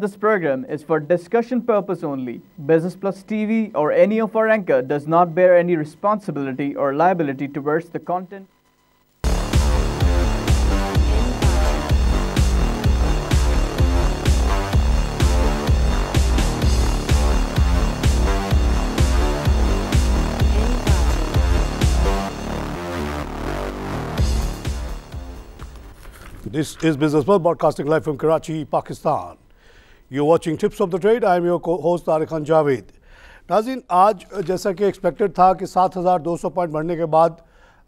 This program is for discussion purpose only. Business Plus TV or any of our anchor does not bear any responsibility or liability towards the content. This is Business World broadcasting live from Karachi, Pakistan. You watching tips of the trade I am your host Tariq Khan Javed Nazin आज जैसा कि expected था कि 7,200 point बढ़ने के बाद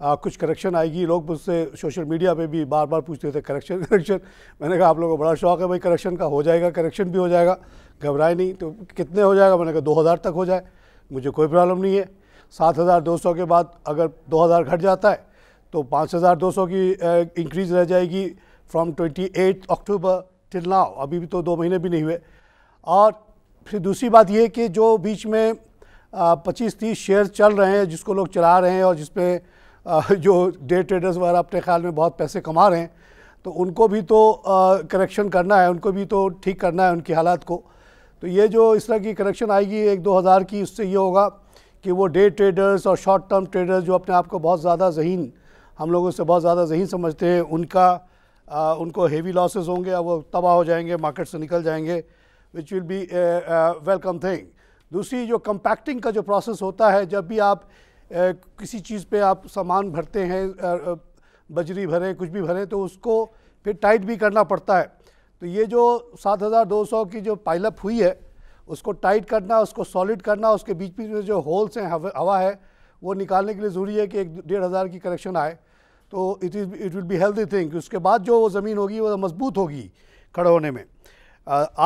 आ, कुछ correction आएगी लोग मुझसे सोशल मीडिया पे भी बार बार पूछते थे करेक्शन करेक्शन मैंने कहा आप लोगों को बड़ा शौक है भाई करेक्शन का हो जाएगा करेक्शन भी हो जाएगा घबराए नहीं तो कितने हो जाएगा मैंने कहा दो हज़ार तक हो जाए मुझे कोई प्रॉब्लम नहीं है सात हज़ार दो सौ के बाद अगर दो हज़ार घट जाता है तो पाँच हज़ार दो सौ की इंक्रीज़ रह जाएगी from twenty eight October till now अभी भी तो दो महीने भी नहीं हुए और फिर दूसरी बात यह कि जो बीच में पच्चीस तीस शेयर चल रहे हैं जिसको लोग चला रहे हैं और जिसपे जो डे ट्रेडर्स वगैरह अपने ख्याल में बहुत पैसे कमा रहे हैं तो उनको भी तो करेक्शन करना है उनको भी तो ठीक करना है उनकी हालात को तो ये जो इस तरह की करेक्शन आएगी एक दो हज़ार की उससे ये होगा कि वो डे ट्रेडर्स और शॉर्ट टर्म ट्रेडर्स जो अपने आप को बहुत ज़्यादा जहीन हम लोगों से बहुत ज़्यादा जहीन समझते हैं उनका आ, उनको हेवी लॉसेस होंगे वो तबाह हो जाएंगे मार्केट से निकल जाएंगे which will be welcome thing दूसरी जो कंपैक्टिंग का जो प्रोसेस होता है जब भी आप ए, किसी चीज़ पे आप सामान भरते हैं बजरी भरें कुछ भी भरें तो उसको फिर टाइट भी करना पड़ता है तो ये जो 7,200 की जो पाइलअप हुई है उसको टाइट करना उसको सॉलिड करना उसके बीच बीच में जो होल्स हैं हवा है वो निकालने के लिए ज़रूरी है कि एक डेढ़ हज़ार की करेक्शन आए तो it is it will be healthy thing उसके बाद जो ज़मीन होगी वो मजबूत होगी खड़े होने में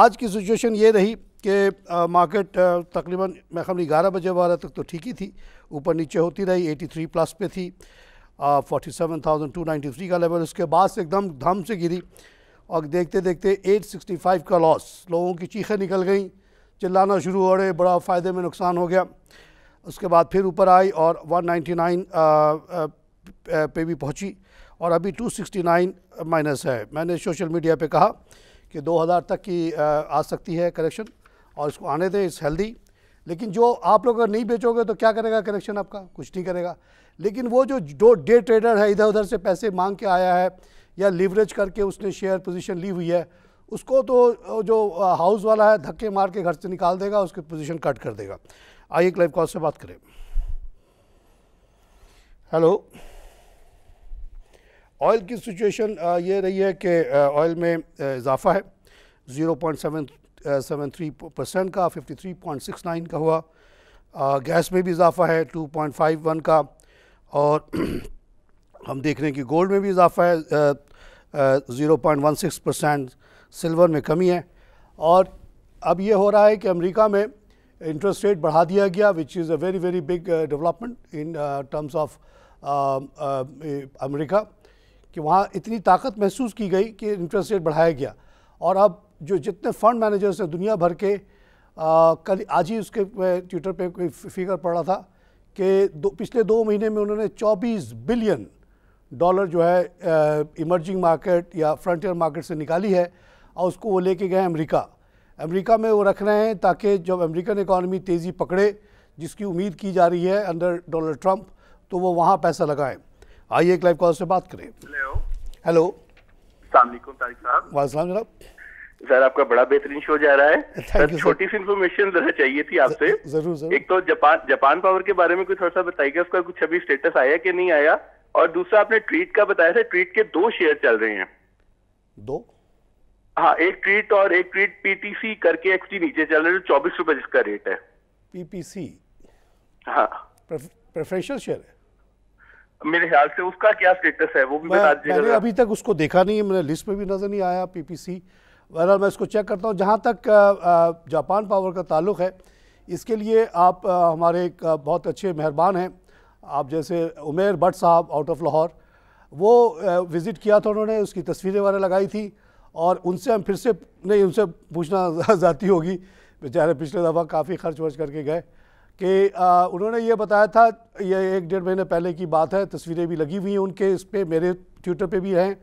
आज की सिचुएशन ये रही कि मार्केट तकरीबन मैं खबर ग्यारह बजे बारह तक तो ठीक ही थी ऊपर नीचे होती रही एटी थ्री प्लस पे थी forty seven thousand two ninety three का लेवल उसके बाद से एकदम धम से गिरी और देखते देखते एट सिक्सटी फाइव का लॉस लोगों की चीखें निकल गई चिल्लाना शुरू हो रहे बड़ा फ़ायदे में नुकसान हो गया उसके बाद फिर ऊपर आई और वन नाइन्टी नाइन पे भी पहुंची और अभी 269 माइनस है मैंने सोशल मीडिया पे कहा कि 2000 तक की आ सकती है करेक्शन और इसको आने दें इस हेल्दी लेकिन जो आप लोग अगर नहीं बेचोगे तो क्या करेगा करेक्शन आपका कुछ नहीं करेगा लेकिन वो जो डो डे ट्रेडर है इधर उधर से पैसे मांग के आया है या लिवरेज करके उसने शेयर पोजीशन ली हुई है उसको तो जो हाउस वाला है धक्के मार के घर से निकाल देगा उसकी पोजीशन कट कर देगा आइए क्लाइव कॉल से बात करें हेलो ऑयल की सिचुएशन uh, ये रही है कि ऑयल uh, में uh, इजाफा है zero point seven seven three percent का fifty three point six nine का हुआ गैस में भी इजाफा है टू पॉइंट फाइव वन का और हम देख रहे हैं कि गोल्ड में भी इजाफा है zero point one six percent silver में कमी है और अब ये हो रहा है कि अमेरिका में इंटरेस्ट रेट बढ़ा दिया गया which is a very very big development in terms of America कि वहाँ इतनी ताकत महसूस की गई कि इंटरेस्ट रेट बढ़ाया गया और अब जो जितने फंड मैनेजर्स हैं दुनिया भर के आ, कल आज ही उसके ट्विटर पे कोई फिगर पड़ा था कि दो पिछले दो महीने में उन्होंने 24 बिलियन डॉलर जो है इमर्जिंग मार्केट या फ्रंटियर मार्केट से निकाली है और उसको वो लेके गए अमेरिका अमेरिका में वो रख रहे हैं ताकि जब अमेरिकन इकॉनमी तेज़ी पकड़े जिसकी उम्मीद की जा रही है अंडर डोनल्ड ट्रंप तो वो वहाँ पैसा लगाएँ आइए एक लाइव कॉल से बात करें हेलो सलाम जनाब सर आपका बड़ा बेहतरीन शो जा रहा है सर छोटी सी इन्फॉर्मेशन जरा चाहिए थी आपसे जरूर जरूर एक तो जापान जापान पावर के बारे में कुछ थोड़ा सा बताइएगा उसका कुछ अभी स्टेटस आया कि नहीं आया और दूसरा आपने ट्रीट का बताया था ट्रीट के दो शेयर चल रहे हैं दो हाँ एक ट्रीट और एक ट्रीट पीटीसी करके एक्सटी नीचे चल रहे चौबीस रूपए जिसका रेट है पीपीसी हाँ प्रेफरेंशियल शेयर है मेरे ख्याल से उसका क्या स्टेटस है वो भी मैं, मैंने अभी तक उसको देखा नहीं है मैंने लिस्ट में भी नज़र नहीं आया पीपीसी बहरहाल मैं इसको चेक करता हूँ जहाँ तक जापान पावर का ताल्लुक है इसके लिए आप हमारे एक बहुत अच्छे मेहरबान हैं आप जैसे उमेर भट्ट साहब आउट ऑफ लाहौर वो विज़िट किया था उन्होंने उसकी तस्वीरें वगैरह लगाई थी और उनसे हम फिर से नहीं उनसे पूछना ज़ाती होगी बेचारे पिछले दफ़ा काफ़ी खर्च वर्च करके गए कि उन्होंने ये बताया था ये एक डेढ़ महीने पहले की बात है तस्वीरें भी लगी हुई हैं उनके इस पर मेरे ट्विटर पे भी हैं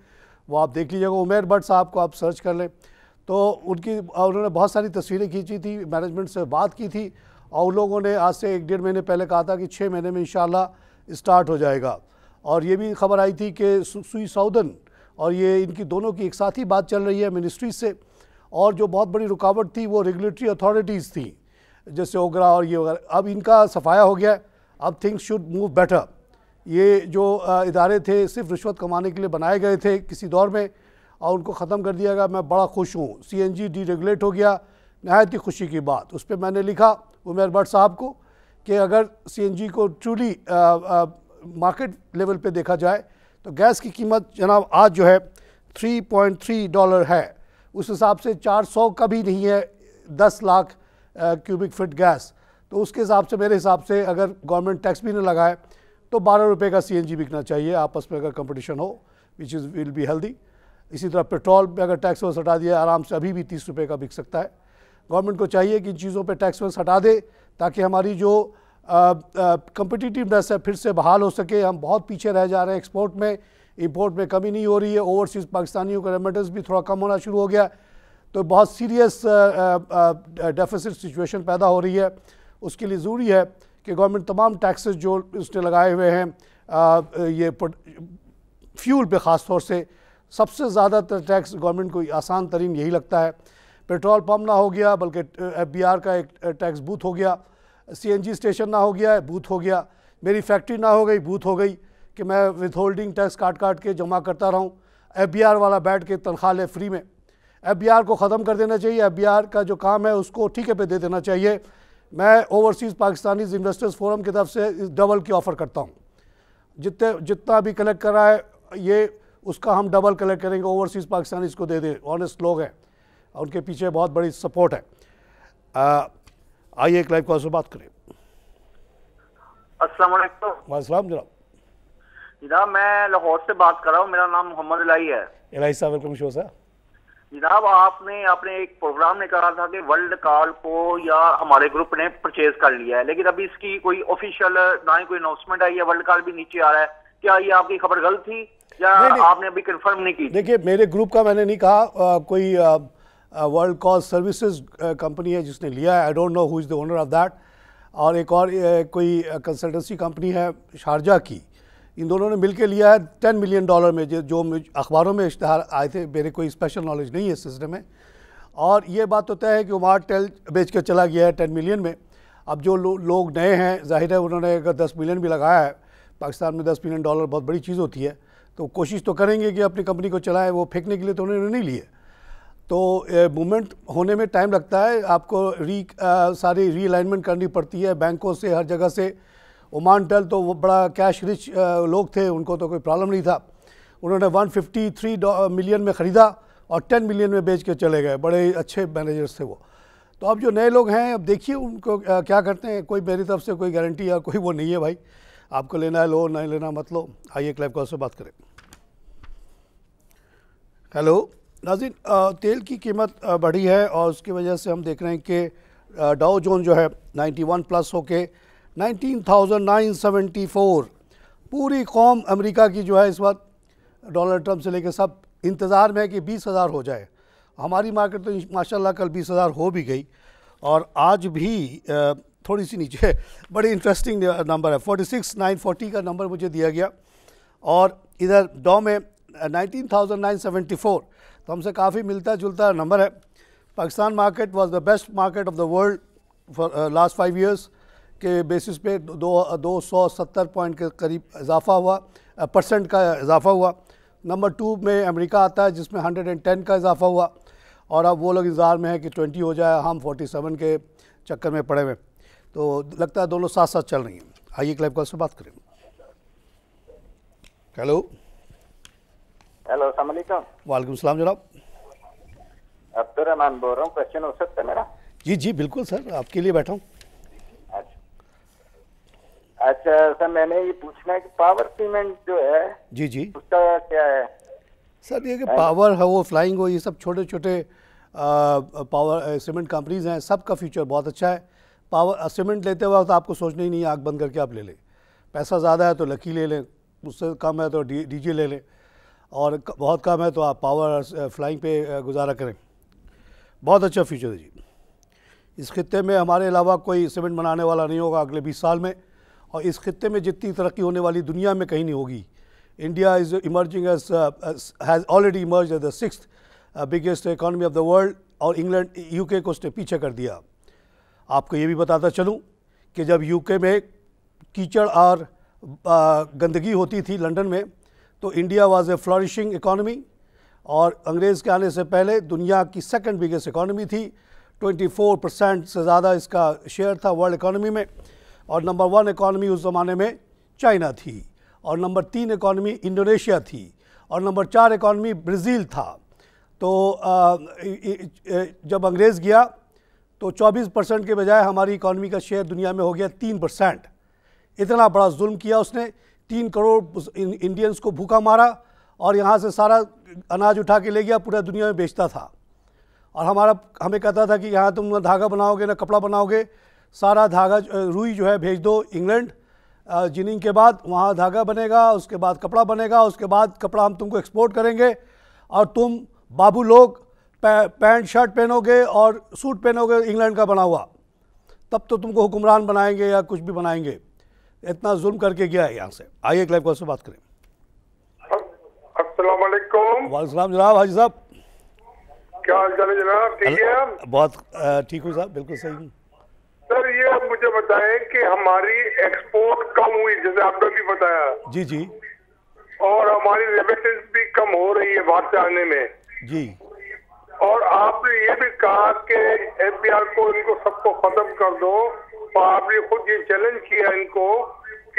वो आप देख लीजिएगा उमेर भट्ट साहब को आप सर्च कर लें तो उनकी उन्होंने बहुत सारी तस्वीरें खींची थी मैनेजमेंट से बात की थी और उन लोगों ने आज से एक डेढ़ महीने पहले कहा था कि छः महीने में इन स्टार्ट हो जाएगा और ये भी खबर आई थी कि सुई सऊदन और ये इनकी दोनों की एक साथ ही बात चल रही है मिनिस्ट्री से और जो बहुत बड़ी रुकावट थी वो रेगुलेटरी अथॉरिटीज़ थी जैसे ओगरा और ये वगैरह अब इनका सफाया हो गया अब थिंग्स शुड मूव बेटर ये जो इदारे थे सिर्फ रिश्वत कमाने के लिए बनाए गए थे किसी दौर में और उनको ख़त्म कर दिया गया मैं बड़ा खुश हूँ सी एन जी डीरेगुलेट हो गया नहायत ही खुशी की बात उस पर मैंने लिखा उमेर भट्ट साहब को कि अगर सी एन जी को ट्रूली मार्केट लेवल पे देखा जाए तो गैस की कीमत जनाब आज जो है 3.3 डॉलर है उस हिसाब से 400 का भी नहीं है 10 लाख क्यूबिक फिट गैस तो उसके हिसाब से मेरे हिसाब से अगर गवर्नमेंट टैक्स भी ना लगाए तो बारह रुपये का सी बिकना चाहिए आपस में अगर कंपटीशन हो which is will be healthy इसी तरह पेट्रोल पे अगर टैक्स वर्स हटा दिया आराम से अभी भी तीस रुपये का बिक सकता है गवर्नमेंट को चाहिए कि चीज़ों पर टैक्स वर्स हटा दे ताकि हमारी जो कंपिटिटिवनेस है फिर से बहाल हो सके हम बहुत पीछे रह जा रहे हैं एक्सपोर्ट में इम्पोर्ट में कमी नहीं हो रही है ओवरसीज़ पाकिस्तानियों का रेमिटेंस भी थोड़ा कम होना शुरू हो गया है तो बहुत सीरियस डेफिसिट सिचुएशन पैदा हो रही है उसके लिए ज़रूरी है कि गवर्नमेंट तमाम टैक्सेस जो उसने लगाए हुए हैं uh, ये फ्यूल पे ख़ास तौर से सबसे ज़्यादातर टैक्स गवर्नमेंट को आसान तरीन यही लगता है पेट्रोल पम्प ना हो गया बल्कि एफ बी आर का एक टैक्स uh, बूथ हो गया सी एन जी स्टेशन ना हो गया बूथ हो गया मेरी फैक्ट्री ना हो गई बूथ हो गई कि मैं विथ होल्डिंग टैक्स काट काट के जमा करता रहूँ एफ बी आर वाला बैठ के तनख्वाह ले फ्री में एफ को ख़त्म कर देना चाहिए एफ का जो काम है उसको ठीके पे दे देना चाहिए मैं ओवरसीज़ पाकिस्तानी इन्वेस्टर्स फोरम की तरफ से डबल की ऑफ़र करता हूँ जितने जितना भी कलेक्ट करा है ये उसका हम डबल कलेक्ट करेंगे ओवरसीज़ पाकिस्तानी इसको दे दें ऑनेस्ट लोग हैं और उनके पीछे बहुत बड़ी सपोर्ट है आइए एक लाइव कॉल से बात करें अस्सलाम जनाब जनाब मैं लाहौर से बात कर रहा हूँ मेरा नाम मोहम्मद इलाई है इलाई साहब वेलकम शो सर जनाब आपने अपने एक प्रोग्राम में कहा था कि वर्ल्ड कॉल को या हमारे ग्रुप ने परचेज कर लिया है लेकिन अभी इसकी कोई ऑफिशियल ना ही कोई अनाउंसमेंट आई है वर्ल्ड कॉल भी नीचे आ रहा है क्या ये आपकी खबर गलत थी या नहीं, नहीं, आपने अभी कंफर्म नहीं की देखिए मेरे ग्रुप का मैंने नहीं कहा आ, कोई वर्ल्ड कॉल सर्विसेज कंपनी है जिसने लिया है I don't know who is the owner of that और एक और कोई कंसल्टेंसी कंपनी है शारजा की इन दोनों ने मिलकर लिया है टेन मिलियन डॉलर में जो अखबारों में इश्तहार आए थे मेरे कोई स्पेशल नॉलेज नहीं है इस सिलसिले में और ये बात तो तय है कि उमार टेल बेच कर चला गया है टेन मिलियन में अब जो लो, लोग नए हैं जाहिर है उन्होंने अगर दस मिलियन भी लगाया है पाकिस्तान में दस मिलियन डॉलर बहुत बड़ी चीज़ होती है तो कोशिश तो करेंगे कि अपनी कंपनी को चलाएं वो फेंकने के लिए तो उन्होंने नहीं लिए तो मूवमेंट होने में टाइम लगता है आपको री आ, सारी रीअलाइनमेंट करनी पड़ती है बैंकों से हर जगह से ओमान टल तो वो बड़ा कैश रिच लोग थे उनको तो कोई प्रॉब्लम नहीं था उन्होंने 153 मिलियन में ख़रीदा और 10 मिलियन में बेच के चले गए बड़े अच्छे मैनेजर्स थे वो तो अब जो नए लोग हैं अब देखिए उनको क्या करते हैं कोई मेरी तरफ से कोई गारंटी या कोई वो नहीं है भाई आपको लेना है लो नहीं लेना मत लो आइए क्लाइव कॉल से बात करें हेलो नाजिन तेल की कीमत बढ़ी है और उसकी वजह से हम देख रहे हैं कि डाउ जोन जो है 91 प्लस होके 19,974 पूरी कौम अमेरिका की जो है इस वक्त डोनाल्ड ट्रम्प से लेकर सब इंतज़ार में है कि बीस हज़ार हो जाए हमारी मार्केट तो माशाल्लाह कल बीस हज़ार हो भी गई और आज भी थोड़ी सी नीचे बड़ी इंटरेस्टिंग नंबर है 46,940 सिक्स नाइन का नंबर मुझे दिया गया और इधर डॉ में nineteen thousand nine seventy four तो हमसे काफ़ी मिलता जुलता नंबर है Pakistan market was the best market of the world for last five years के बेसिस पे दो दो सौ सत्तर पॉइंट के करीब इजाफा हुआ परसेंट का इजाफा हुआ नंबर टू में अमेरिका आता है जिसमें हंड्रेड एंड टेन का इजाफा हुआ और अब वो लोग इंतज़ार में है कि ट्वेंटी हो जाए हम फोर्टी सेवन के चक्कर में पड़े हुए तो लगता है दोनों साथ साथ चल रही हैं आइए क्लैब कॉल से बात करें हेलो हेलो सलामकुम वालेकुम सलाम जनाब अब्दुलरहमान बोल रहा हूँ क्वेश्चन हो सकता है मेरा जी जी बिल्कुल सर आपके लिए बैठा हूँ अच्छा सर मैंने ये पूछना है कि पावर सीमेंट जो है जी जी उसका क्या है सर ये कि पावर है वो फ्लाइंग हो ये सब छोटे छोटे पावर सीमेंट कंपनीज हैं सब का फ्यूचर बहुत अच्छा है पावर सीमेंट लेते वक्त आपको सोचना ही नहीं आग बंद करके आप ले लें पैसा ज़्यादा है तो लकी ले लें उससे कम है तो डी डीजे ले लें और बहुत कम है तो आप पावर फ्लाइंग पे गुजारा करें बहुत अच्छा फ्यूचर है जी इस खत्े में हमारे अलावा कोई सीमेंट बनाने वाला नहीं होगा अगले बीस साल में और इस खत्े में जितनी तरक्की होने वाली दुनिया में कहीं नहीं होगी India is emerging as has already emerge as the sixth biggest economy of the world और इंग्लैंड यूके को उसने पीछे कर दिया आपको ये भी बताता चलूँ कि जब यूके में कीचड़ और गंदगी होती थी लंदन में तो India was a flourishing economy और अंग्रेज़ के आने से पहले दुनिया की सेकंड बिगेस्ट इकॉनमी थी 24 परसेंट से ज़्यादा इसका शेयर था वर्ल्ड इकॉनमी में और नंबर वन इकॉनमी उस ज़माने में चाइना थी और नंबर तीन इकॉनमी इंडोनेशिया थी और नंबर चार इकॉनमी ब्राज़ील था तो जब अंग्रेज़ गया तो 24 परसेंट के बजाय हमारी इकॉनमी का शेयर दुनिया में हो गया तीन परसेंट इतना बड़ा जुल्म किया उसने तीन करोड़ इंडियंस को भूखा मारा और यहाँ से सारा अनाज उठा के ले गया पूरा दुनिया में बेचता था और हमारा हमें कहता था कि यहाँ तुम ना धागा बनाओगे ना कपड़ा बनाओगे सारा धागा रुई जो है भेज दो इंग्लैंड जिनिंग के बाद वहाँ धागा बनेगा उसके बाद कपड़ा बनेगा उसके बाद कपड़ा हम तुमको एक्सपोर्ट करेंगे और तुम बाबू लोग पैंट शर्ट पहनोगे और सूट पहनोगे इंग्लैंड का बना हुआ तब तो तुमको हुक्मरान बनाएंगे या कुछ भी बनाएंगे इतना जुल्म करके गया है यहाँ से आइए एक लाइव कॉल से बात करें वालेकुम जनाब हाजी साहब क्या हाल चाल है जनाब ठीक है बहुत ठीक हूँ साहब बिल्कुल सही हूँ सर ये आप मुझे बताएं कि हमारी एक्सपोर्ट कम हुई जैसे आपने भी बताया जी जी और हमारी रेमिटेंस भी कम हो रही है बाहर से आने में जी और आपने ये भी कहा कि एफबीआर को इनको सबको खत्म कर दो और आपने खुद ये चैलेंज किया इनको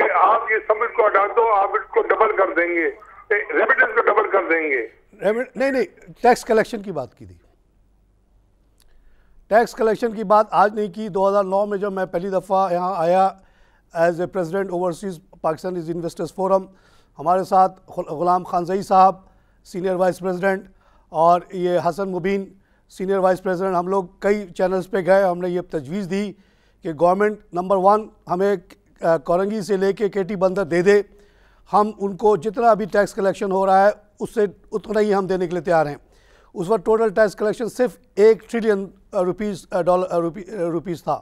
कि आप ये सब इसको हटा दो आप इसको डबल कर देंगे रेमिटेंस को डबल कर देंगे नहीं नहीं टैक्स कलेक्शन की बात की थी टैक्स कलेक्शन की बात आज नहीं की 2009 में जब मैं पहली दफ़ा यहाँ आया as a president overseas Pakistan is investors forum हमारे साथ ग़ुलाम जई साहब सीनियर वाइस प्रेसिडेंट और ये Hasan Mubeen senior vice president हम लोग कई चैनल्स पे गए हमने ये तजवीज़ दी कि गवर्नमेंट नंबर वन हमें कोरंगी से लेके के टी बंदर दे दे हम उनको जितना अभी टैक्स कलेक्शन हो रहा है उससे उतना ही हम देने के लिए तैयार हैं उस वक्त टोटल टैक्स कलेक्शन सिर्फ एक trillion rupees dollar rupee, rupees था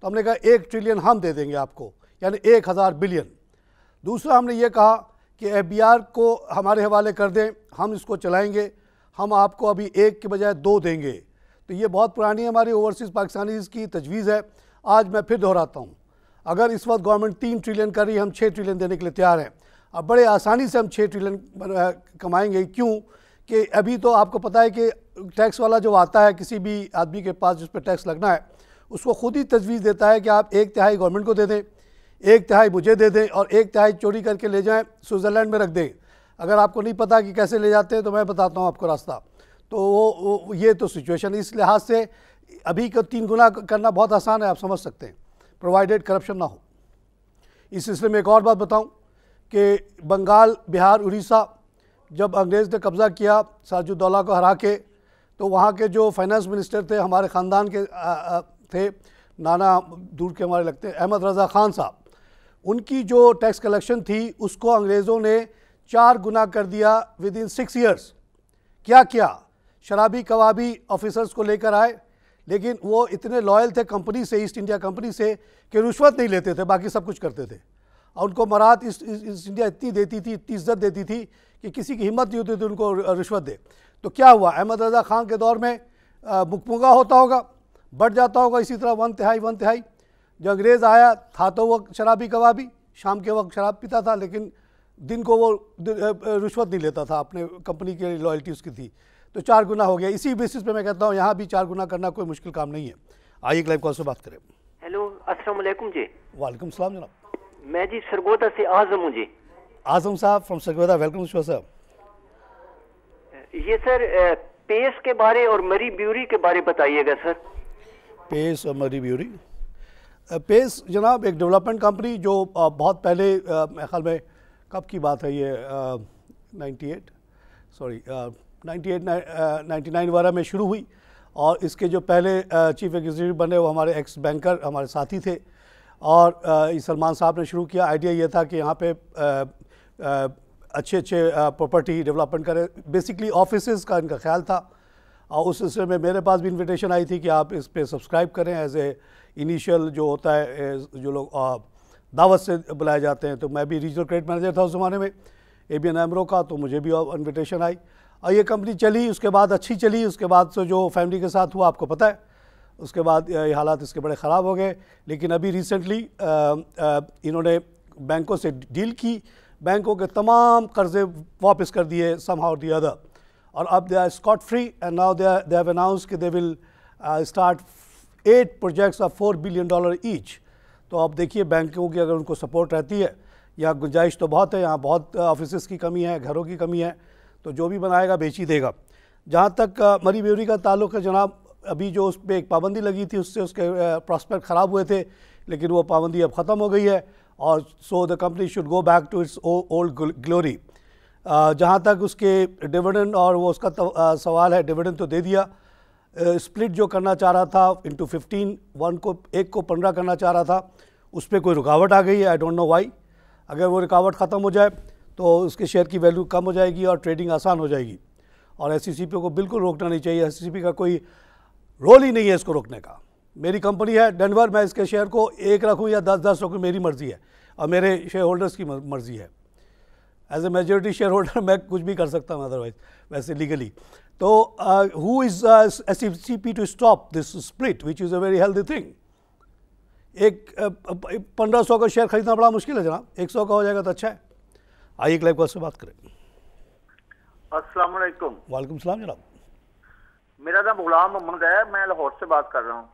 तो हमने कहा एक ट्रिलियन हम दे देंगे आपको यानी एक हज़ार बिलियन दूसरा हमने ये कहा कि एफ को हमारे हवाले कर दें हम इसको चलाएंगे हम आपको अभी एक के बजाय दो देंगे तो ये बहुत पुरानी हमारी ओवरसीज़ पाकिस्तानी की तजवीज़ है आज मैं फिर दोहराता हूँ अगर इस वक्त गवर्नमेंट तीन ट्रिलियन कर रही है हम छः ट्रिलियन देने के लिए तैयार हैं अब बड़े आसानी से हम छः ट्रिलियन कमाएंगे क्यों कि अभी तो आपको पता है कि टैक्स वाला जो आता है किसी भी आदमी के पास जिस पर टैक्स लगना है उसको खुद ही तजवीज़ देता है कि आप एक तिहाई गवर्नमेंट को दे दें एक तिहाई मुझे दे दें और एक तिहाई चोरी करके ले जाएं स्विट्ज़रलैंड में रख दें अगर आपको नहीं पता कि कैसे ले जाते हैं तो मैं बताता हूँ आपको रास्ता तो वो, वो ये तो सिचुएशन इस लिहाज से अभी का तीन गुना करना बहुत आसान है आप समझ सकते हैं प्रोवाइडेड करप्शन ना हो इस सिलसिले में एक और बात बताऊं कि बंगाल बिहार उड़ीसा जब अंग्रेज़ ने कब्ज़ा किया साजुद्दौला को हरा के तो वहाँ के जो फाइनेंस मिनिस्टर थे हमारे ख़ानदान के आ, आ, थे नाना दूर के हमारे लगते हैं अहमद रज़ा ख़ान साहब उनकी जो टैक्स कलेक्शन थी उसको अंग्रेज़ों ने चार गुना कर दिया विद इन सिक्स ईयर्स क्या किया शराबी कबाबी ऑफिसर्स को लेकर आए लेकिन वो इतने लॉयल थे कंपनी से ईस्ट इंडिया कंपनी से कि रिश्वत नहीं लेते थे बाकी सब कुछ करते थे और उनको मरात ईस्ट इंडिया इतनी देती थी इतनी इज्जत देती थी कि किसी की हिम्मत नहीं होती तो उनको रिश्वत दे तो क्या हुआ अहमद रजा खान के दौर में मुकमुगा होता होगा बढ़ जाता होगा इसी तरह वन तिहाई वन तिहाई जो अंग्रेज़ आया था तो वक्त शराबी कबाबी शाम के वक्त शराब पीता था लेकिन दिन को वो रिश्वत नहीं लेता था अपने कंपनी के लॉयल्टी उसकी थी तो चार गुना हो गया इसी बेसिस पे मैं कहता हूँ यहाँ भी चार गुना करना कोई मुश्किल काम नहीं है आइए एक लाइव कॉल से बात करें हेलो अस्सलाम वालेकुम जी वालेकुम सलाम जनाब मैं जी सरगोदा से आजम हूँ जी आजम साहब फ्रॉम सगवेदा वेलकम शो सर ये सर पेस के बारे और मरी ब्यूरी के बारे बताइएगा सर पेस और मरी ब्यूरी पेस जनाब एक डेवलपमेंट कंपनी जो बहुत पहले मेरे ख्याल में कब की बात है ये ninety eight sorry ninety eight ninety nine वगैरह में शुरू हुई और इसके जो पहले चीफ एग्जीक्यूटिव बने वो हमारे एक्स बैंकर हमारे साथी थे और सलमान साहब ने शुरू किया आइडिया ये था कि यहाँ पे अच्छे अच्छे प्रॉपर्टी डेवलपमेंट करें बेसिकली ऑफिस का इनका ख्याल था और उस सिलसिले में मेरे पास भी इनविटेशन आई थी कि आप इस पर सब्सक्राइब करें एज ए इनिशियल जो होता है जो लोग दावत से बुलाए जाते हैं तो मैं भी रीजनल क्रेडिट मैनेजर था उस ज़माने में ए बी एन एमरो का तो मुझे भी इन्विटेशन आई और ये कंपनी चली उसके बाद अच्छी चली उसके बाद से जो फैमिली के साथ हुआ आपको पता है उसके बाद ये हालात इसके बड़े ख़राब हो गए लेकिन अभी रिसेंटली इन्होंने बैंकों से डील की बैंकों के तमाम कर्जे वापस कर दिए सम हाउ दी अदर और अब they are scot free and now they have announce कि they will start eight projects of four billion dollar each तो आप देखिए बैंकों की अगर उनको सपोर्ट रहती है यहाँ गुंजाइश तो बहुत है यहाँ बहुत ऑफिस uh, की कमी है घरों की कमी है तो जो भी बनाएगा बेच ही देगा जहाँ तक uh, मरी बेवरी का ताल्लुक है जनाब अभी जो उस पर एक पाबंदी लगी थी उससे उसके प्रॉस्पेक्ट uh, ख़राब हुए थे लेकिन वो पाबंदी अब ख़त्म हो गई है और so the company should go back to its old glory जहाँ तक उसके डिविडेंड और वो उसका तव, आ, uh, सवाल है डिविडेंड तो दे दिया स्प्लिट uh, जो करना चाह रहा था इंटू फिफ्टीन वन को एक को पंद्रह करना चाह रहा था उस पर कोई रुकावट आ गई है आई डोंट नो वाई अगर वो रुकावट ख़त्म हो जाए तो उसके शेयर की वैल्यू कम हो जाएगी और ट्रेडिंग आसान हो जाएगी और एस e को बिल्कुल रोकना नहीं चाहिए एस e का कोई रोल ही नहीं है इसको रोकने का मेरी कंपनी है डनवर मैं इसके शेयर को एक रखूँ या दस दस रखूँ मेरी मर्ज़ी है और मेरे शेयर होल्डर्स की मर्ज़ी है as a majority share holder मैं कुछ भी कर सकता हूँ अदरवाइज वैसे लीगली तो who is S C P to stop this split which is a very healthy thing एक uh, uh, पंद्रह सौ का शेयर खरीदना बड़ा मुश्किल है जनाब एक सौ का हो जाएगा तो अच्छा है आइए एक कॉल से बात करें असलम वालेकुम सलाम जनाब मेरा नाम गुलाम मोहम्मद है मैं लाहौर से बात कर रहा हूँ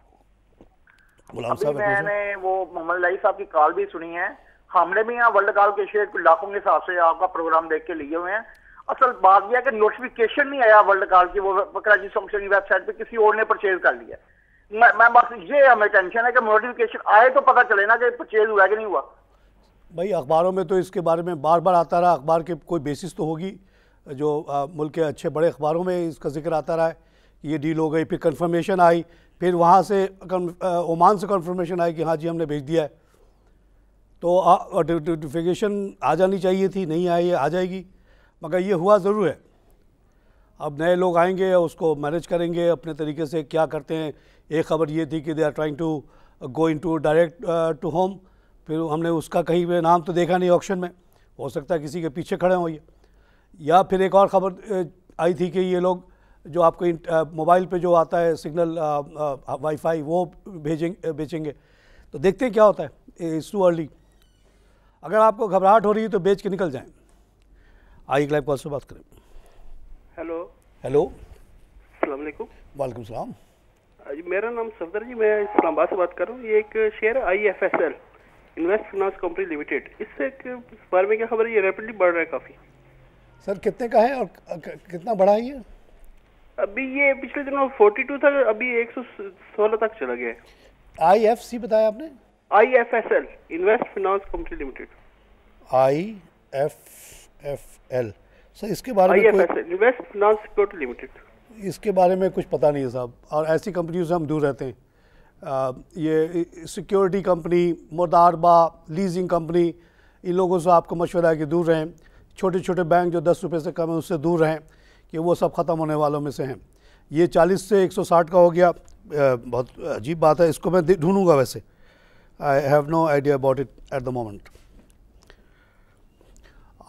अभी मैंने वो मोहम्मद लाई साहब की कॉल भी सुनी है हमने भी यहाँ वर्ल्ड कॉल के शेयर लाखों के हिसाब से आपका प्रोग्राम देख के लिए हुए हैं असल बात यह है कि नोटिफिकेशन नहीं आया वर्ल्ड कॉल की वो कराची सॉन्ग की वेबसाइट पे किसी और ने परचेज कर लिया मैं मैं बस ये हमें टेंशन है कि नोटिफिकेशन आए तो पता चले ना कि परचेज हुआ कि नहीं हुआ भाई अखबारों में तो इसके बारे में बार बार आता रहा अखबार के कोई बेसिस तो होगी जो मुल्क के अच्छे बड़े अखबारों में इसका जिक्र आता रहा है ये डील हो गई फिर कन्फर्मेशन आई फिर वहाँ से ओमान से कन्फर्मेशन आई कि हाँ जी हमने भेज दिया है तो नोटिफिकेशन आ जानी चाहिए थी नहीं आई आ जाएगी मगर ये हुआ ज़रूर है अब नए लोग आएंगे उसको मैनेज करेंगे अपने तरीके से क्या करते हैं एक खबर ये थी कि they are trying to go in to direct to home फिर हमने उसका कहीं पे नाम तो देखा नहीं ऑप्शन में हो सकता है किसी के पीछे खड़े हों या फिर एक और ख़बर आई थी कि ये लोग जो आपको मोबाइल पे जो आता है सिग्नल वाईफाई वो भेजेंगे बेचेंगे तो देखते हैं क्या होता है इस टू अर्ली अगर आपको घबराहट हो रही है तो बेच के निकल जाए आइए लाइव कॉल से बात करें हेलो हेलो सलामकुम वालेकुम सलाम मेरा नाम सफदर जी मैं इस्लामाबाद से बात कर रहा हूँ ये एक share I F S L invest finance company limited इससे एक बारे में क्या खबर है ये रेपिडली बढ़ रहा है काफ़ी सर कितने का है और कितना बढ़ा है ये अभी ये पिछले दिनों 42 था अभी 116 तक चला गया है सी बताया आपने I F S L invest finance company limited L sir इसके बारे में इन्वेस्ट फिनांस सिक्योरिटी लिमिटेड इसके बारे में कुछ पता नहीं है साहब और ऐसी कंपनियों से हम दूर रहते हैं आ, ये सिक्योरिटी कंपनी मदारबा लीजिंग कंपनी इन लोगों से आपको मशवरा है कि दूर रहें छोटे छोटे बैंक जो दस रुपये से कम है उससे दूर रहें कि वो सब ख़त्म होने वालों में से हैं ये 40 से 160 का हो गया बहुत अजीब बात है इसको मैं ढूंढूंगा वैसे I have no idea about it at the moment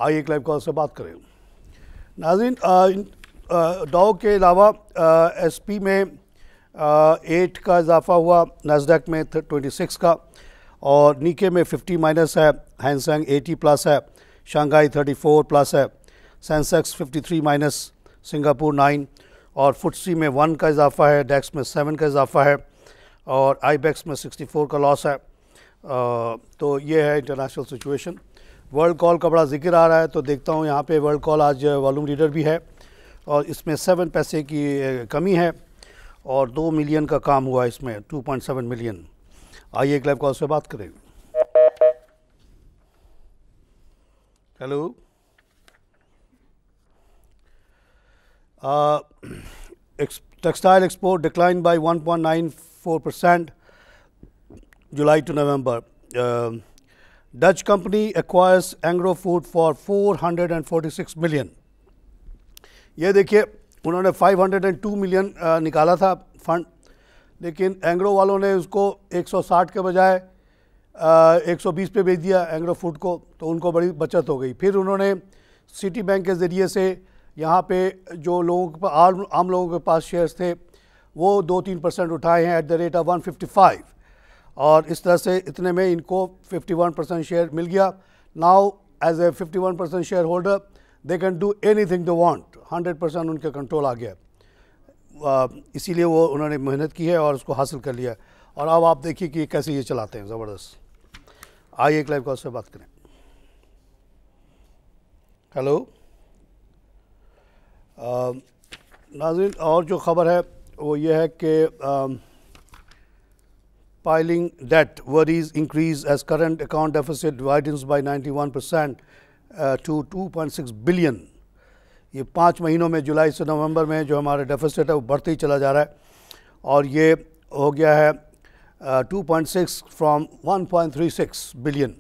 आइए एक लाइव कॉल से बात करें नाजिन डाओ के अलावा एस पी में एट का इजाफा हुआ नजडैक में ट्वेंटी सिक्स का और नीके में फिफ्टी माइनस है हैंगसेंग एटी प्लस है शंघाई थर्टी फोर प्लस है Sensex fifty three minus Singapore nine और फुटसी में वन का इजाफा है डैक्स में सेवन का इजाफा है और आई में सिक्सटी फोर का लॉस है आ, तो ये है इंटरनेशनल सिचुएशन वर्ल्ड कॉल का बड़ा जिक्र आ रहा है तो देखता हूँ यहाँ पे वर्ल्ड कॉल आज वॉलूम रीडर भी है और इसमें सेवन पैसे की कमी है और दो मिलियन का काम हुआ इसमें टू पॉइंट सेवन मिलियन आइए एक लाइव कॉल से बात करेंगे hello textile export declined by 1.94 percent July to November. Uh, Dutch company acquires Angro Food for 446 million. ये देखिए उन्होंने 502 मिलियन निकाला था फंड लेकिन एंग्रो वालों ने उसको 160 के बजाय एक 120 पे बेच दिया एंग्रो फूड को तो उनको बड़ी बचत हो गई फिर उन्होंने सिटी बैंक के ज़रिए से यहाँ पे जो लोगों के पास आम लोगों के पास शेयर्स थे वो दो तीन परसेंट उठाए हैं at the rate of one fifty five और इस तरह से इतने में इनको फिफ्टी वन परसेंट शेयर मिल गया now as a fifty one percent share holder they can do any thing they want hundred percent उनके कंट्रोल आ गया इसीलिए वो उन्होंने मेहनत की है और उसको हासिल कर लिया और अब आप देखिए कि कैसे ये चलाते हैं ज़बरदस्त आइए एक लाइव कॉल से बात करें हेलो नाजिन और जो ख़बर है वो ये है कि debt worries increase as current account deficit account by ninety one percent to two point six billion ये पाँच महीनों में जुलाई से नवंबर में जो हमारा डेफिसिट है वो बढ़ते ही चला जा रहा है और ये हो गया है two point six from one point three six billion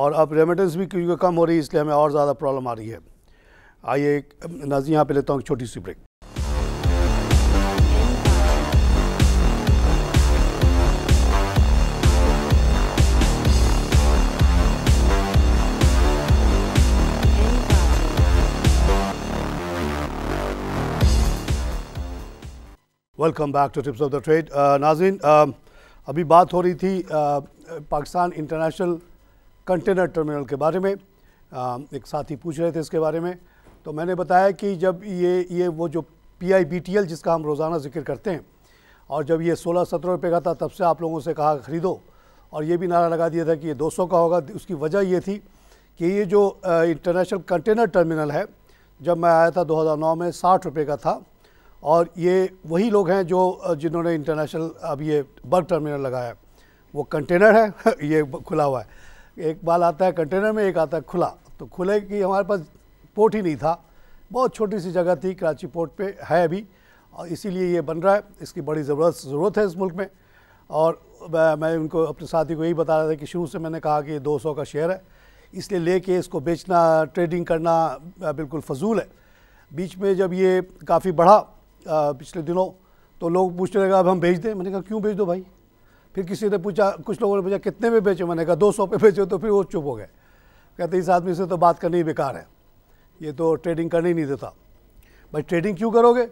और अब रेमिटेंस भी क्योंकि कम हो रही है इसलिए हमें और ज़्यादा प्रॉब्लम आ रही है आइए नाजी यहाँ पे लेता हूँ छोटी सी break welcome back to tips of the trade Nazin अभी बात हो रही थी uh, Pakistan international container terminal के बारे में uh, एक साथी पूछ रहे थे इसके बारे में तो मैंने बताया कि जब ये ये वो जो P I B T L जिसका हम रोज़ाना जिक्र करते हैं और जब ये सोलह सत्रह रुपये का था तब से आप लोगों से कहा ख़रीदो और ये भी नारा लगा दिया था कि ये 200 का होगा उसकी वजह ये थी कि ये जो इंटरनेशनल कंटेनर टर्मिनल है जब मैं आया था 2009 में साठ रुपये का था और ये वही लोग हैं जो जिन्होंने इंटरनेशनल अब ये बर्ग टर्मिनल लगाया वो कंटेनर है ये खुला हुआ है एक बाल आता है कंटेनर में एक आता है खुला तो खुले की हमारे पास पोर्ट ही नहीं था बहुत छोटी सी जगह थी कराची पोर्ट पे है अभी और इसीलिए ये बन रहा है इसकी बड़ी ज़रूरत ज़रूरत है इस मुल्क में और मैं उनको अपने साथी को यही बता रहा था कि शुरू से मैंने कहा कि ये सौ का शेयर है इसलिए लेके इसको बेचना ट्रेडिंग करना बिल्कुल फजूल है बीच में जब ये काफ़ी बढ़ा पिछले दिनों तो लोग पूछने लगे अब हम भेज दें मैंने कहा क्यों बेच दो भाई फिर किसी ने पूछा कुछ लोगों ने पूछा कितने में बेचो मैंने कहा दो सौ पे बेचो तो फिर वो चुप हो गए कहते इस आदमी से तो बात करनी बेकार है ये तो ट्रेडिंग करने ही नहीं देता भाई ट्रेडिंग क्यों करोगे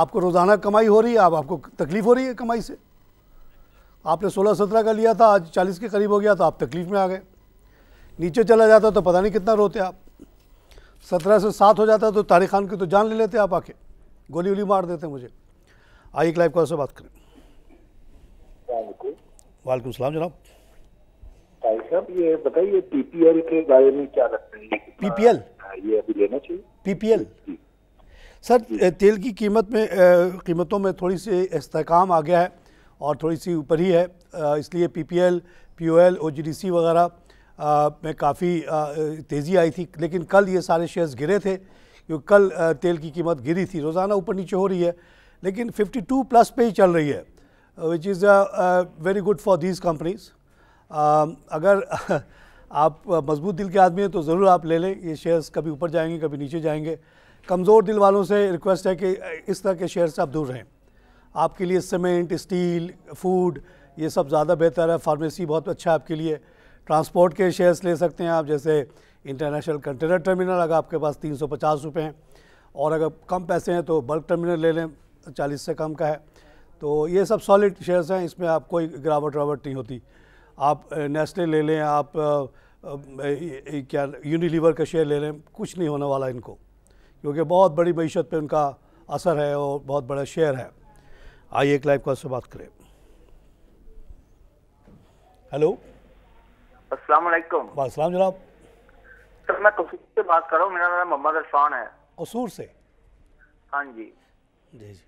आपको रोज़ाना कमाई हो रही है आप आपको तकलीफ़ हो रही है कमाई से आपने सोलह सत्रह का लिया था आज चालीस के करीब हो गया तो आप तकलीफ़ में आ गए नीचे चला जाता तो पता नहीं कितना रोते आप सत्रह से सात हो जाता तो तारिक खान की तो जान ले लेते आप आके गोली उली मार देते मुझे आइए लाइव कॉल से बात करें वालेकुम सलाम जनाब साहब ये बताइए पीपीएल के बारे में क्या लगता है पीपीएल ये अभी लेना चाहिए पीपीएल सर तेल की कीमत में कीमतों में थोड़ी सी इसकाम आ गया है और थोड़ी सी ऊपर ही है इसलिए पीपीएल पीओएल ओजीडीसी वगैरह में काफ़ी तेज़ी आई थी लेकिन कल ये सारे शेयर्स गिरे थे क्योंकि कल तेल की कीमत गिरी थी रोज़ाना ऊपर नीचे हो रही है लेकिन 52 प्लस पे ही चल रही है which is very good for these companies अगर आप मजबूत दिल के आदमी हैं तो ज़रूर आप ले लें ये शेयर्स कभी ऊपर जाएंगे कभी नीचे जाएंगे कमज़ोर दिल वालों से रिक्वेस्ट है कि इस तरह के शेयर से आप दूर रहें आपके लिए सीमेंट स्टील फूड ये सब ज़्यादा बेहतर है फार्मेसी बहुत अच्छा है आपके लिए ट्रांसपोर्ट के शेयर्स ले सकते हैं आप जैसे इंटरनेशनल कंटेनर टर्मिनल अगर आपके पास तीन सौ पचास रुपये हैं और अगर कम पैसे हैं तो बल्क टर्मिनल ले लें चालीस से कम का है तो ये सब सॉलिड शेयर्स हैं इसमें आप कोई गिरावट वरावट नहीं होती आप नेस्ले ले लें आप क्या यूनिलीवर का शेयर ले लें कुछ नहीं होने वाला इनको क्योंकि बहुत बड़ी मीशत पे उनका असर है और बहुत बड़ा शेयर है आइए एक लाइव कॉल से बात करें हेलो अस्सलाम वालेकुम जनाब सर मैं कसूर से बात कर रहा हूँ मेरा नाम मोहम्मद अरफान है कसूर से हाँ जी जी जी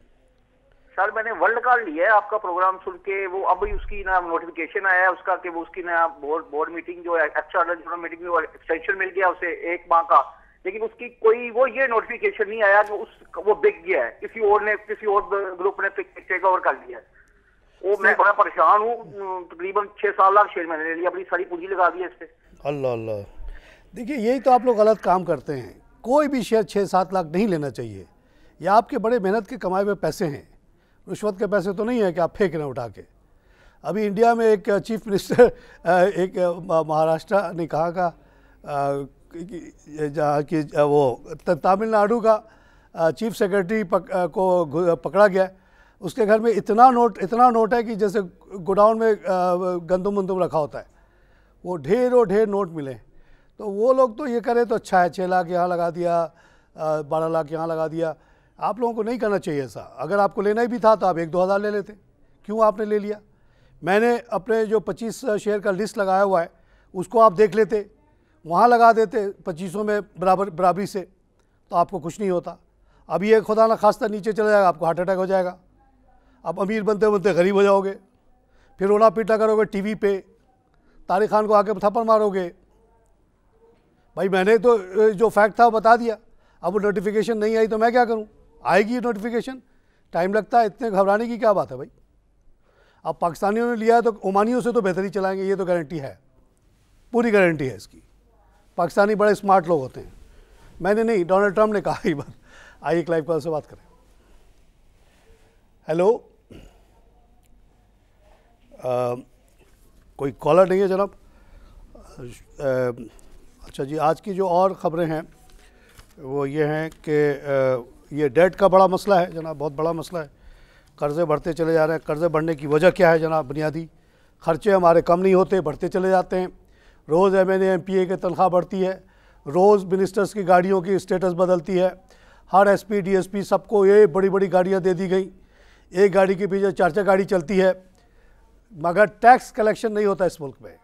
सर मैंने वर्ल्ड कार्ड लिया है आपका प्रोग्राम सुन के वो अभी उसकी ना नोटिफिकेशन आया है उसका कि वो उसकी ना बोर्ड बोर्ड मीटिंग जो है एक्स्ट्रा अच्छा मीटिंग में एक्सटेंशन मिल गया उसे एक माह का लेकिन उसकी कोई वो ये नोटिफिकेशन नहीं आया कि उस वो बिक गया है किसी और ने किसी और ग्रुप ने टेक ओवर कर लिया है वो मैं बड़ा परेशान हूँ तकरीबन छः साल लाख शेयर मैंने ले लिया अपनी सारी पूंजी लगा दी है इस पर अल्लाह अल्लाह देखिए यही तो आप लोग गलत काम करते हैं कोई भी शेयर छः सात लाख नहीं लेना चाहिए या आपके बड़े मेहनत के कमाए हुए पैसे हैं रिश्वत के पैसे तो नहीं है कि आप फेंक रहे उठा के अभी इंडिया में एक चीफ मिनिस्टर एक महाराष्ट्र ने कहा का जहाँ कि वो तमिलनाडु का चीफ सेक्रेटरी पक, को पकड़ा गया उसके घर में इतना नोट इतना नोट है कि जैसे गोडाउन में गंदम वंदुम रखा होता है वो ढेरों ढेर नोट मिले तो वो लोग तो ये करें तो अच्छा है छः लाख यहाँ लगा दिया बारह लाख यहाँ लगा दिया आप लोगों को नहीं करना चाहिए ऐसा अगर आपको लेना ही भी था तो आप एक दो हज़ार ले लेते क्यों आपने ले लिया मैंने अपने जो पच्चीस शेयर का लिस्ट लगाया हुआ है उसको आप देख लेते वहाँ लगा देते पच्चीसों में बराबर बराबरी से तो आपको कुछ नहीं होता अब ये खुदा ना खास्ता नीचे चला जाएगा आपको हार्ट अटैक हो जाएगा आप अमीर बनते बनते गरीब हो जाओगे फिर रोना पीटा करोगे टीवी पे तारिक खान को आके थप्पड़ मारोगे भाई मैंने तो जो फैक्ट था बता दिया अब वो नोटिफिकेशन नहीं आई तो मैं क्या करूँ आएगी नोटिफिकेशन टाइम लगता है इतने घबराने की क्या बात है भाई अब पाकिस्तानियों ने लिया है तो ओमानियों से तो बेहतर ही चलाएंगे ये तो गारंटी है पूरी गारंटी है इसकी पाकिस्तानी बड़े स्मार्ट लोग होते हैं मैंने नहीं डोनाल्ड ट्रंप ने कहा ही बात आइए एक लाइव कॉल से बात करें हेलो कोई कॉलर नहीं है जनाब अच्छा जी आज की जो और ख़बरें हैं वो ये हैं कि ये डेट का बड़ा मसला है जनाब बहुत बड़ा मसला है कर्ज़े बढ़ते चले जा रहे हैं कर्ज़े बढ़ने की वजह क्या है जनाब बुनियादी खर्चे हमारे कम नहीं होते बढ़ते चले जाते हैं रोज़ M N M P A की तनख्वाह बढ़ती है रोज़ मिनिस्टर्स की गाड़ियों की स्टेटस बदलती है हर S P D S P सबको ये बड़ी बड़ी गाड़ियाँ दे दी गई एक गाड़ी के पीछे चार चार गाड़ी चलती है मगर टैक्स कलेक्शन नहीं होता इस मुल्क में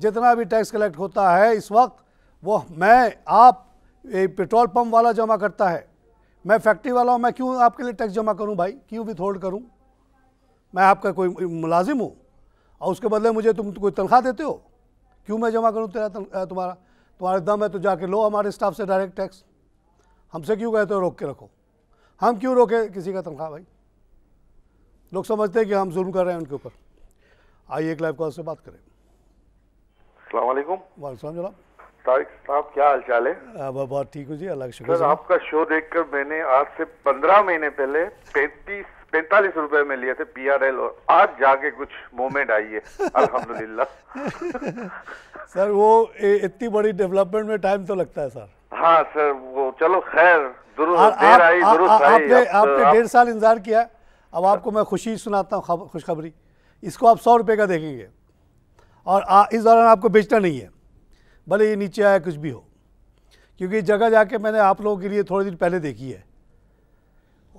जितना भी टैक्स कलेक्ट होता है इस वक्त वो मैं आप पेट्रोल पंप वाला जमा करता है मैं फैक्ट्री वाला हूँ मैं क्यों आपके लिए टैक्स जमा करूँ भाई क्यों विथ होल्ड करूँ मैं आपका कोई मुलाजिम हूँ और उसके बदले मुझे तुम कोई तनख्वाह देते हो क्यों मैं जमा करूँ तेरा तुम्हारा तुम्हारा दम है तो जाके लो हमारे स्टाफ से डायरेक्ट टैक्स हमसे क्यों कहते हो रोक के रखो हम क्यों रोके किसी का तनख्वाह भाई लोग समझते हैं कि हम जुर्म कर रहे हैं उनके ऊपर आइए एक लाइव कॉल से बात करें अलैक्म वाले जनाब तारिक साहब क्या हाल चाल है बहुत ठीक हो जी अलग शुक्र सर आपका शो देखकर मैंने आज से पंद्रह महीने पहले पैंतीस पैंतालीस रुपए में लिए थे पीआरएल और आज जाके कुछ मोमेंट आई है अल्हम्दुलिल्लाह सर वो इतनी बड़ी डेवलपमेंट में टाइम तो लगता है सर हाँ सर वो चलो खैर आपने आपने डेढ़ साल इंतजार किया अब आपको मैं खुशी सुनाता हूँ खुशखबरी इसको आप सौ रुपए का देखेंगे और इस दौरान आपको बेचना नहीं है भले ये नीचे आया कुछ भी हो क्योंकि जगह जाके मैंने आप लोगों के लिए थोड़े दिन पहले देखी है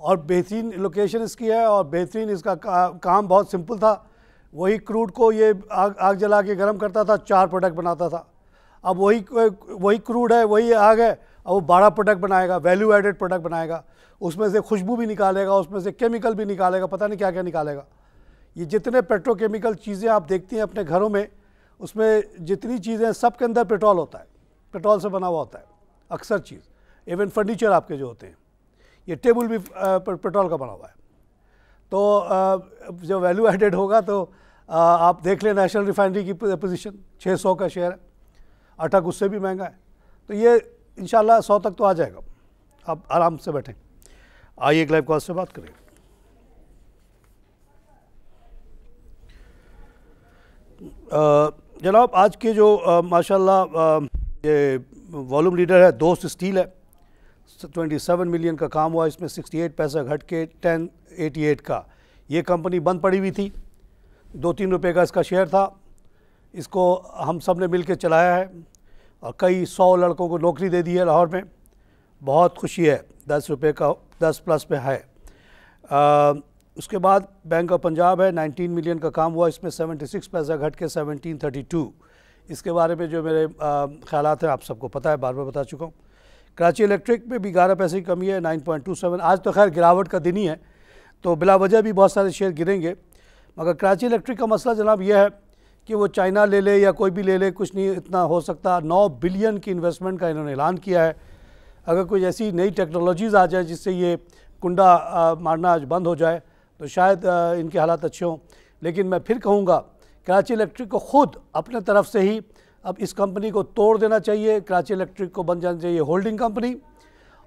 और बेहतरीन लोकेशन इसकी है और बेहतरीन इसका का, काम बहुत सिंपल था वही क्रूड को ये आग आग जला के गर्म करता था चार प्रोडक्ट बनाता था अब वही वही क्रूड है वही आग है अब वो बारह प्रोडक्ट बनाएगा वैल्यू एडेड प्रोडक्ट बनाएगा उसमें से खुशबू भी निकालेगा उसमें से केमिकल भी निकालेगा पता नहीं क्या क्या निकालेगा ये जितने पेट्रोकेमिकल चीज़ें आप देखती हैं अपने घरों में उसमें जितनी चीज़ें सब के अंदर पेट्रोल होता है पेट्रोल से बना हुआ होता है अक्सर चीज़ इवन फर्नीचर आपके जो होते हैं ये टेबल भी पेट्रोल का बना हुआ है तो जो वैल्यू एडेड होगा तो आप देख लें नेशनल रिफाइनरी की पोजीशन 600 का शेयर है अटक उससे भी महंगा है तो ये इन सौ तक तो आ जाएगा आप आराम से बैठें आइए एक लाइव कॉल से बात करें आ, जनाब आज के जो माशाल्लाह ये वॉल्यूम लीडर है दोस्त स्टील है 27 मिलियन का काम हुआ इसमें 68 पैसा घट के 1088 का ये कंपनी बंद पड़ी हुई थी दो तीन रुपए का इसका शेयर था इसको हम सब ने मिल के चलाया है और कई सौ लड़कों को नौकरी दे दी है लाहौर में बहुत खुशी है दस रुपये का दस प्लस पे है आ, उसके बाद बैंक ऑफ पंजाब है 19 मिलियन का काम हुआ इसमें 76 पैसा घट के 1732 इसके बारे में जो मेरे ख्याल हैं आप सबको पता है बार बार बता चुका हूँ कराची इलेक्ट्रिक में भी ग्यारह पैसे की कमी है 9.27 आज तो खैर गिरावट का दिन ही है तो बिला वजह भी बहुत सारे शेयर गिरेंगे मगर कराची इलेक्ट्रिक का मसला जनाब यह है कि वो चाइना ले ले या कोई भी ले ले कुछ नहीं इतना हो सकता नौ बिलियन की इन्वेस्टमेंट का इन्होंने ऐलान किया है अगर कोई ऐसी नई टेक्नोलॉजीज़ आ जाए जिससे ये कुंडा मारना आज बंद हो जाए तो शायद इनके हालात अच्छे हों लेकिन मैं फिर कहूँगा कराची इलेक्ट्रिक को खुद अपने तरफ से ही अब इस कंपनी को तोड़ देना चाहिए कराची इलेक्ट्रिक को बन जाना चाहिए होल्डिंग कंपनी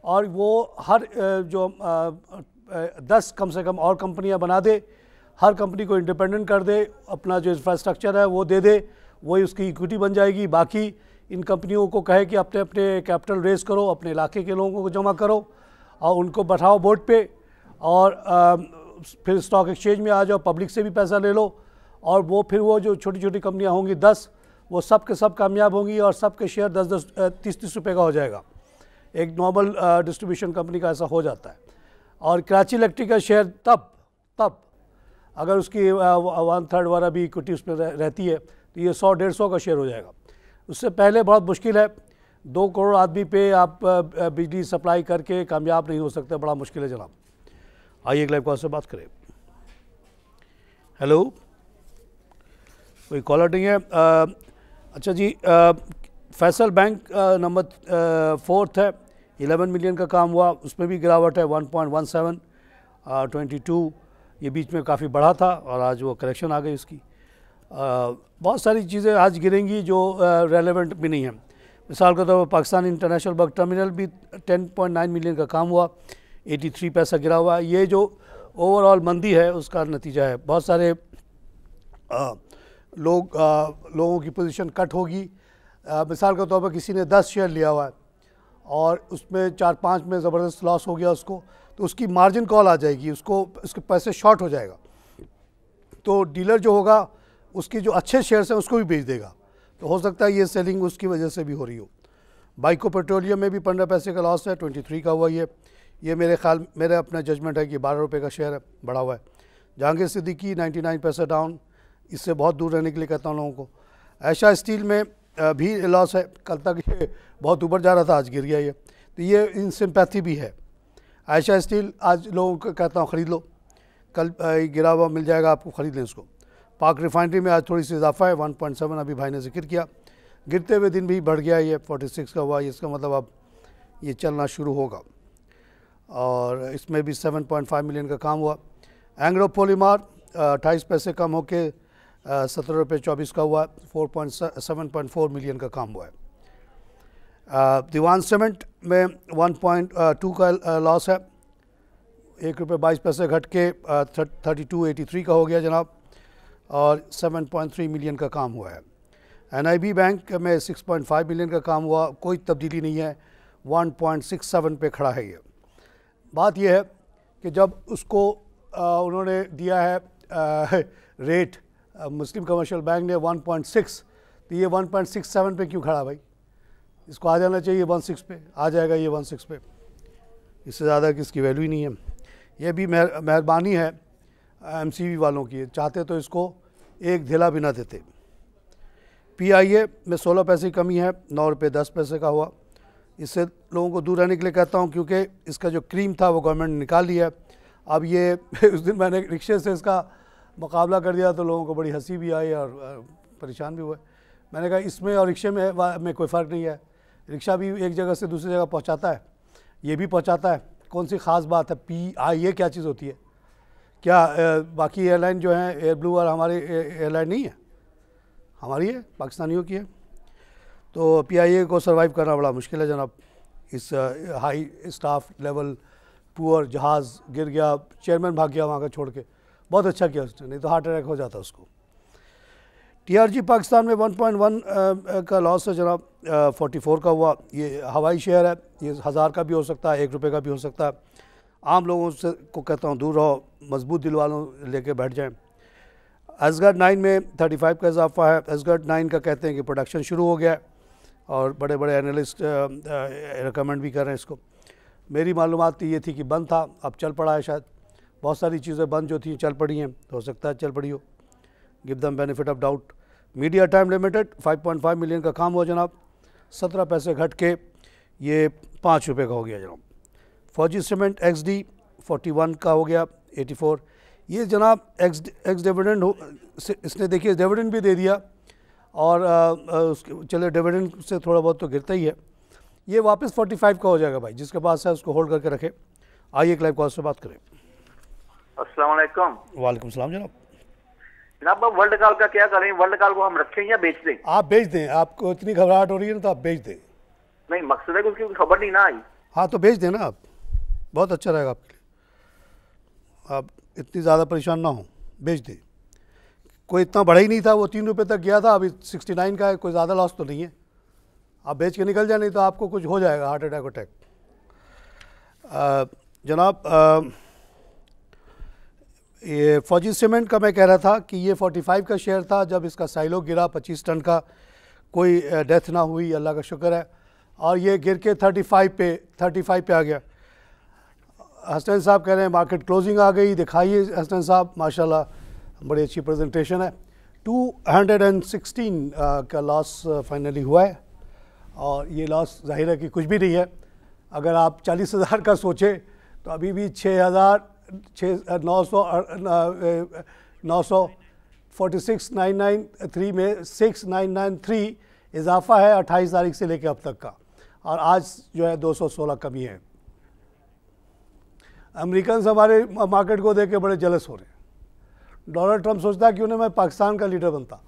और वो हर जो दस कम से कम और कंपनियां बना दे हर कंपनी को इंडिपेंडेंट कर दे अपना जो इंफ्रास्ट्रक्चर है वो दे दे वही उसकी इक्विटी बन जाएगी बाकी इन कंपनियों को कहे कि अपने अपने कैपिटल रेस करो अपने इलाके के लोगों को जमा करो और उनको बैठाओ बोर्ड पे और फिर स्टॉक एक्सचेंज में आ जाओ पब्लिक से भी पैसा ले लो और वो फिर वो जो छोटी छोटी कंपनियाँ होंगी दस वो सब के सब कामयाब होंगी और सब के शेयर दस दस तीस तीस रुपये का हो जाएगा एक नॉर्मल डिस्ट्रीब्यूशन कंपनी का ऐसा हो जाता है और कराची इलेक्ट्रिक का शेयर तब तब अगर उसकी वन थर्ड वाला भी इक्विटी उसमें रह, रहती है तो ये सौ डेढ़ सौ का शेयर हो जाएगा उससे पहले बहुत मुश्किल है दो करोड़ आदमी पे आप बिजली सप्लाई करके कामयाब नहीं हो सकते बड़ा मुश्किल है जनाब आइए अगले कॉल से बात करें हेलो कोई कॉलर नहीं है आ, अच्छा जी आ, फैसल बैंक नंबर फोर्थ है 11 मिलियन का काम हुआ उसमें भी गिरावट है 1.17 पॉइंट ये बीच में काफ़ी बढ़ा था और आज वो करेक्शन आ गई उसकी आ, बहुत सारी चीज़ें आज गिरेंगी जो रेलेवेंट भी नहीं है मिसाल के तौर तो पर पाकिस्तान इंटरनेशनल बग टर्मिनल भी 10.9 मिलियन का काम हुआ 83 पैसा गिरा हुआ है ये जो ओवरऑल मंदी है उसका नतीजा है बहुत सारे आ, लोग आ, लोगों की पोजीशन कट होगी मिसाल के तौर पर किसी ने 10 शेयर लिया हुआ है और उसमें चार पाँच में ज़बरदस्त लॉस हो गया उसको तो उसकी मार्जिन कॉल आ जाएगी उसको उसके पैसे शॉर्ट हो जाएगा तो डीलर जो होगा उसके जो अच्छे शेयर्स हैं उसको भी बेच देगा तो हो सकता है ये सेलिंग उसकी वजह से भी हो रही हो बाइको पेट्रोलियम में भी पंद्रह पैसे का लॉस है ट्वेंटी थ्री का हुआ ये ये मेरे ख्याल मेरा अपना जजमेंट है कि बारह रुपये का शेयर बढ़ा हुआ है जहांगीर सिद्दीकी नाइन पैसे डाउन इससे बहुत दूर रहने के लिए कहता हूँ लोगों को ऐशा स्टील में भी लॉस है कल तक ये बहुत ऊपर जा रहा था आज गिर गया ये तो ये इन सिंपैथी भी है ऐशा स्टील आज लोगों को कहता हूँ ख़रीद लो कल गिरा हुआ मिल जाएगा आपको ख़रीद लें इसको पाक रिफाइनरी में आज थोड़ी सी इजाफा है सेवन अभी भाई ने जिक्र किया गिरते हुए दिन भी बढ़ गया ये सिक्स का हुआ इसका मतलब अब ये चलना शुरू होगा और इसमें भी 7.5 मिलियन का काम हुआ एंग्रो पोलीमार अट्ठाईस पैसे कम होकर सत्रह रुपये चौबीस का हुआ four point seven point four million का काम हुआ है दीवान सीमेंट में वन पॉइंट टू का लॉस है एक रुपये बाईस पैसे घट के थर्टी टू एटी थ्री का हो गया जनाब और सेवन पॉइंट थ्री मिलियन का काम हुआ है एनआईबी बैंक में सिक्स पॉइंट फाइव मिलियन का काम हुआ कोई तब्दीली नहीं है वन पॉइंट सिक्स सेवन पे खड़ा है ये बात यह है कि जब उसको आ, उन्होंने दिया है आ, रेट आ, मुस्लिम कमर्शियल बैंक ने 1.6 तो ये 1.67 पे क्यों खड़ा भाई इसको आ जाना चाहिए 1.6 पे आ जाएगा ये 1.6 पे इससे ज़्यादा कि इसकी वैल्यू ही नहीं है ये भी मेहरबानी है एम वालों की चाहते तो इसको एक ढिला भी ना देते पी आई ए में सोलह पैसे कमी है नौ रुपये दस पैसे का हुआ इससे लोगों को दूर रहने के लिए कहता हूँ क्योंकि इसका जो क्रीम था वो गवर्नमेंट ने निकाल लिया अब ये उस दिन मैंने रिक्शे से इसका मुकाबला कर दिया तो लोगों को बड़ी हंसी भी आई और परेशान भी हुए मैंने कहा इसमें और रिक्शे में में कोई फ़र्क नहीं है रिक्शा भी एक जगह से दूसरी जगह पहुँचाता है ये भी पहुँचाता है कौन सी ख़ास बात है पी आई ये क्या चीज़ होती है क्या बाकी एयरलाइन जो है एयर ब्लू और हमारी एयरलाइन नहीं है हमारी है पाकिस्तानियों की है तो पीआईए को सर्वाइव करना बड़ा मुश्किल है जनाब इस हाई स्टाफ लेवल पुअर जहाज़ गिर गया चेयरमैन भाग गया वहाँ का छोड़ के बहुत अच्छा किया उसने नहीं तो हार्ट अटैक हो जाता उसको टीआरजी पाकिस्तान में 1.1 का लॉस है जनाब 44 का हुआ ये हवाई शेयर है ये हज़ार का भी हो सकता है एक रुपये का भी हो सकता है आम लोगों से को कहता हूँ दूर रहो मजबूत दिल वालों लेके बैठ जाएँ असगढ़ नाइन में 35 का इजाफा है असगढ़ नाइन का कहते हैं कि प्रोडक्शन शुरू हो गया है और बड़े बड़े एनालिस्ट रिकमेंड भी कर रहे हैं इसको मेरी मालूम तो ये थी कि बंद था अब चल पड़ा है शायद बहुत सारी चीज़ें बंद जो थी चल पड़ी हैं तो हो सकता है चल पड़ी हो give them benefit of doubt media time limited 5.5 million का काम हुआ जनाब सत्रह पैसे घट के ये पाँच रुपये का हो गया जनाब Fauji cement X D forty one का हो गया एटी फोर ये जनाब एक्स एक्स डिविडेंड हो इसने देखिए डिविडेंड भी दे दिया और उसके चले डिविडेंड से थोड़ा बहुत तो गिरता ही है ये वापस 45 का हो जाएगा भाई जिसके पास है उसको होल्ड करके रखे आइए एक लाइव कॉल से बात करें अस्सलाम वालेकुम सलाम जनाब जनाब वर्ल्ड कॉल का क्या करें वर्ल्ड कॉल को हम रखें या बेच दें आप बेच दें आपको इतनी घबराहट हो रही है ना तो आप बेच दें नहीं मकसद है कि उसकी खबर नहीं ना आई हाँ तो बेच दें ना आप बहुत अच्छा रहेगा आपके लिए आप इतनी ज़्यादा परेशान ना हो बेच दें कोई इतना बढ़ा ही नहीं था वो तीन रुपये तक गया था अभी सिक्सटी नाइन का है कोई ज़्यादा लॉस तो नहीं है आप बेच के निकल जाए नहीं तो आपको कुछ हो जाएगा हार्ट अटैक अटैक जनाब आ, ये फौजी सीमेंट का मैं कह रहा था कि ये 45 का शेयर था जब इसका साइलो गिरा 25 टन का कोई डेथ ना हुई अल्लाह का शुक्र है और ये गिर के 35 पे 35 पे आ गया हसनैन साहब कह रहे हैं मार्केट क्लोजिंग आ गई दिखाइए हसनैन साहब माशाल्लाह बड़ी अच्छी प्रेजेंटेशन है 216 uh, का लॉस फाइनली uh, हुआ है और ये लॉस जाहिर है कि कुछ भी नहीं है अगर आप चालीस हज़ार का सोचें तो अभी भी छः हज़ार छः uh, नौ सौ uh, नौ सौ forty six nine nine three में सिक्स नाइन नाइन थ्री इजाफा है अट्ठाईस तारीख से लेकर अब तक का और आज जो है दो सौ सोलह कमी है अमेरिकन हमारे मार्केट को देख के बड़े जलस हो रहे हैं डोनाल्ड ट्रंप सोचता क्यों उन्हें मैं पाकिस्तान का लीडर बनता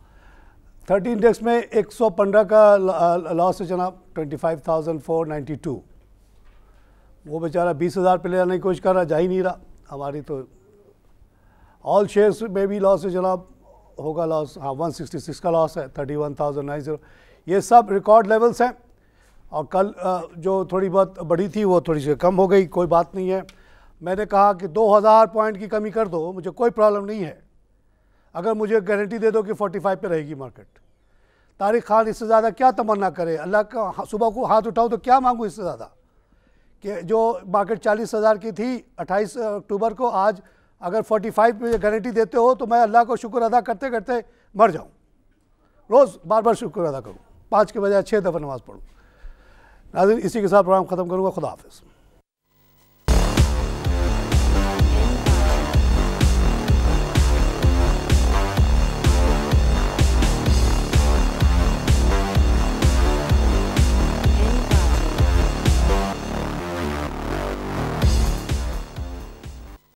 थर्टी इंडेक्स में 115 का लॉस है जनाब 25,492 वो बेचारा 20,000 पे ले जाने की कोशिश कर रहा जा ही नहीं रहा हमारी तो ऑल शेयर्स में भी लॉस हाँ, है जनाब होगा लॉस हाँ 166 का लॉस है जीरो ये सब रिकॉर्ड लेवल्स हैं और कल जो थोड़ी बहुत बढ़ी थी वो थोड़ी सी कम हो गई कोई बात नहीं है मैंने कहा कि 2000 पॉइंट की कमी कर दो मुझे कोई प्रॉब्लम नहीं है अगर मुझे गारंटी दे दो कि 45 पे रहेगी मार्केट तारिक खान इससे ज़्यादा क्या तमन्ना करे अल्लाह का सुबह को हाथ उठाऊँ तो क्या मांगूँ इससे ज़्यादा कि जो मार्केट चालीस हज़ार की थी अट्ठाईस अक्टूबर को आज अगर 45 मुझे गारंटी देते हो तो मैं अल्लाह को शुक्र अदा करते करते मर जाऊँ रोज़ बार बार शुक्र अदा करूँ पाँच के बजाय छः दफ़ा नमाज़ पढ़ूँ नाजिर इसी के साथ प्रोग्राम ख़त्म करूँगा खुदा हाफिज़